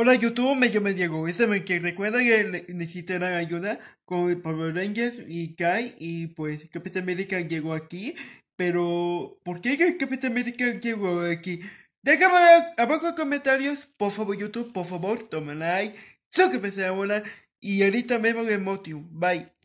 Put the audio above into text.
Hola YouTube, me llamo Diego. Este me que recuerda que necesitarán ayuda con Power Rangers y Kai y pues Capitán América llegó aquí. Pero, ¿por qué Capitán América llegó aquí? Déjame abajo en comentarios, por favor YouTube, por favor, toma like. Suscríbete bola, y ahorita mismo en Bye.